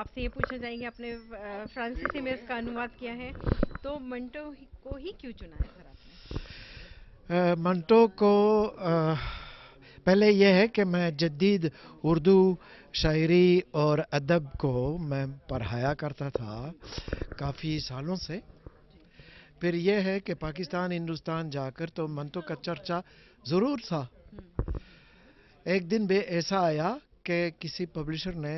आपसे ये पूछना चाहेंगे आपने फ्रांसीसी में इसका अनुवाद किया है तो मंटो को ही क्यों चुना है सर आपने मंटो को आ, पहले ये है कि मैं जदीद उर्दू शायरी और अदब को मैं पढ़ाया करता था काफ़ी सालों से फिर यह है कि पाकिस्तान हिंदुस्तान जाकर तो मंटो का चर्चा ज़रूर था हम्म। एक दिन भी ऐसा आया के किसी पब्लिशर ने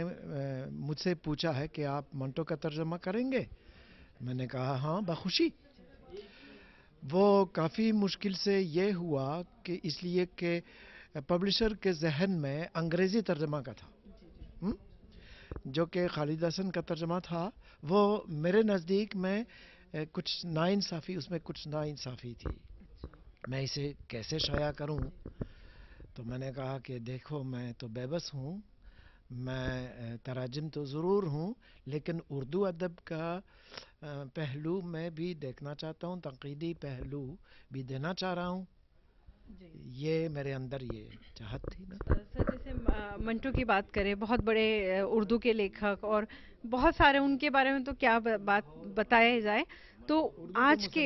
मुझसे पूछा है कि आप मंटो का तर्जमा करेंगे मैंने कहा हाँ बखुशी वो काफ़ी मुश्किल से ये हुआ कि इसलिए कि पब्लिशर के जहन में अंग्रेज़ी तर्जमा का था हुँ? जो कि खालिद हसन का तर्जमा था वो मेरे नज़दीक में कुछ नाइंसाफ़ी उसमें कुछ नाइंसाफ़ी थी मैं इसे कैसे शाया करूं तो मैंने कहा कि देखो मैं तो बेबस हूँ मैं तराजम तो ज़रूर हूँ लेकिन उर्दू अदब का पहलू मैं भी देखना चाहता हूँ तनकीदी पहलू भी देना चाह रहा हूँ ये मेरे अंदर ये चाहत थी ना सर जैसे मंटू की बात करें बहुत बड़े उर्दू के लेखक और बहुत सारे उनके बारे में तो क्या बात बताया जाए तो, तो आज के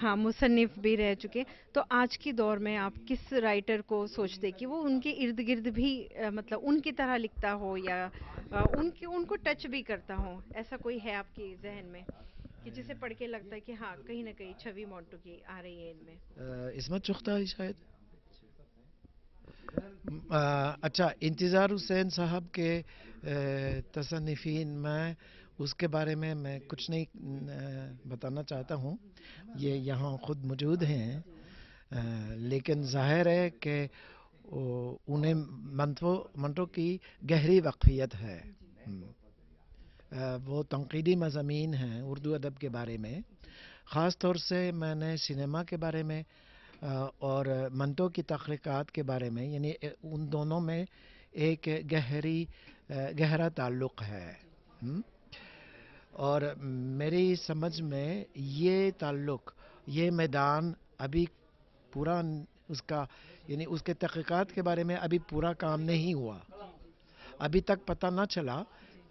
हाँ मुसनफ़ भी रह चुके तो आज के दौर में आप किस राइटर को सोचते कि वो उनके इर्द गिर्द भी आ, मतलब उनकी तरह लिखता हो या आ, उनके उनको टच भी करता हो ऐसा कोई है आपके जहन में कि जिसे पढ़ के लगता है कि हाँ कहीं ना कहीं छवि मोटू की आ रही है इनमें इसमत है शायद आ, अच्छा इंतज़ार हुसैन साहब के तसनफिन में उसके बारे में मैं कुछ नहीं बताना चाहता हूँ ये यहाँ ख़ुद मौजूद हैं लेकिन जाहिर है कि उन्हें मंत्रों मंत्रों की गहरी वक्फियत है हम्म। वो तनकीदी मजामी हैं उर्दू अदब के बारे में ख़ास तौर से मैंने सिनेमा के बारे में और मंतों की तहरीक़ात के बारे में यानी उन दोनों में एक गहरी गहरा ताल्लुक़ है और मेरी समझ में ये ताल्लुक़ ये मैदान अभी पूरा उसका यानी उसके तहक़ीक़ात के बारे में अभी पूरा काम नहीं हुआ अभी तक पता ना चला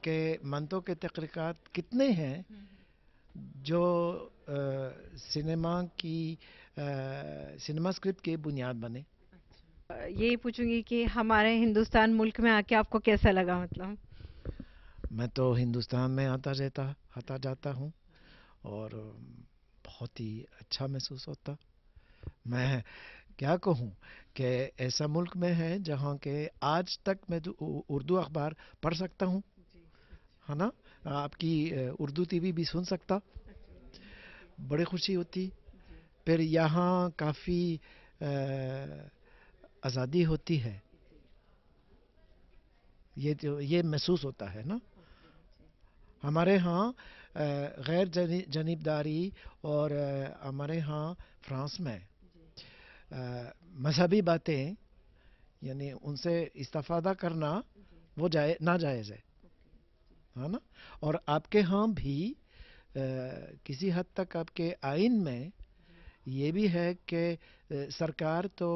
कि मंतों के तहक़ीक़ात कितने हैं जो आ, सिनेमा की सिनेमा स्क्रिप्ट के बुनियाद बने अच्छा। यही पूछूंगी कि हमारे हिंदुस्तान मुल्क में आके आपको कैसा लगा मतलब मैं तो हिंदुस्तान में आता रहता आता जाता हूँ और बहुत ही अच्छा महसूस होता मैं क्या कहूँ कि ऐसा मुल्क में है जहाँ के आज तक मैं तो उर्दू अखबार पढ़ सकता हूँ है ना आपकी उर्दू टीवी भी सुन सकता बड़ी खुशी होती फिर यहाँ काफ़ी आज़ादी होती है ये जो ये महसूस होता है ना हमारे यहाँ गैर जनी, जनीबदारी और हमारे यहाँ फ्रांस में मजहबी बातें यानी उनसे इस्तफादा करना वो जाए ना जायज़ है है हाँ ना और आपके यहाँ भी आ, किसी हद तक आपके आइन में ये भी है कि सरकार तो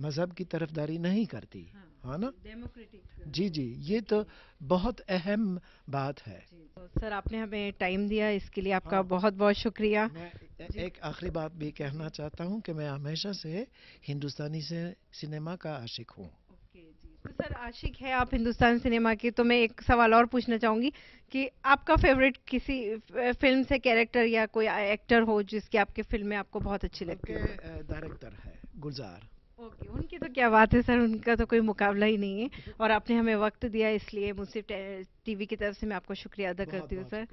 मज़हब की तरफदारी नहीं करती हाँ, है ना डेमोक्रेटिक जी जी ये तो बहुत अहम बात है तो सर आपने हमें टाइम दिया इसके लिए आपका हाँ, बहुत बहुत शुक्रिया मैं एक आखिरी बात भी कहना चाहता हूँ कि मैं हमेशा से हिंदुस्तानी से सिनेमा का आशिक हूँ सर आशिक है आप हिंदुस्तान सिनेमा के तो मैं एक सवाल और पूछना चाहूँगी कि आपका फेवरेट किसी फिल्म से कैरेक्टर या कोई एक्टर हो जिसकी आपके फिल्म में आपको बहुत अच्छी लगती है डायरेक्टर है गुलजार ओके okay, उनकी तो क्या बात है सर उनका तो कोई मुकाबला ही नहीं है और आपने हमें वक्त दिया इसलिए मुझसे टीवी की तरफ से मैं आपको शुक्रिया अदा करती हूँ सर